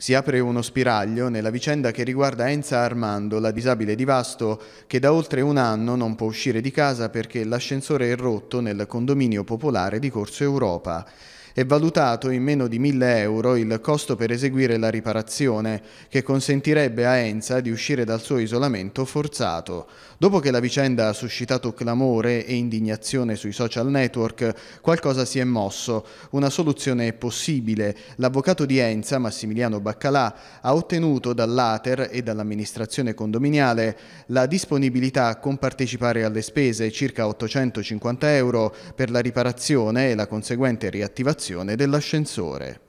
Si apre uno spiraglio nella vicenda che riguarda Enza Armando, la disabile di Vasto, che da oltre un anno non può uscire di casa perché l'ascensore è rotto nel condominio popolare di Corso Europa è valutato in meno di 1000 euro il costo per eseguire la riparazione, che consentirebbe a Enza di uscire dal suo isolamento forzato. Dopo che la vicenda ha suscitato clamore e indignazione sui social network, qualcosa si è mosso, una soluzione è possibile. L'avvocato di Enza, Massimiliano Baccalà, ha ottenuto dall'Ater e dall'amministrazione condominiale la disponibilità a compartecipare alle spese circa 850 euro per la riparazione e la conseguente riattivazione stazione dell'ascensore.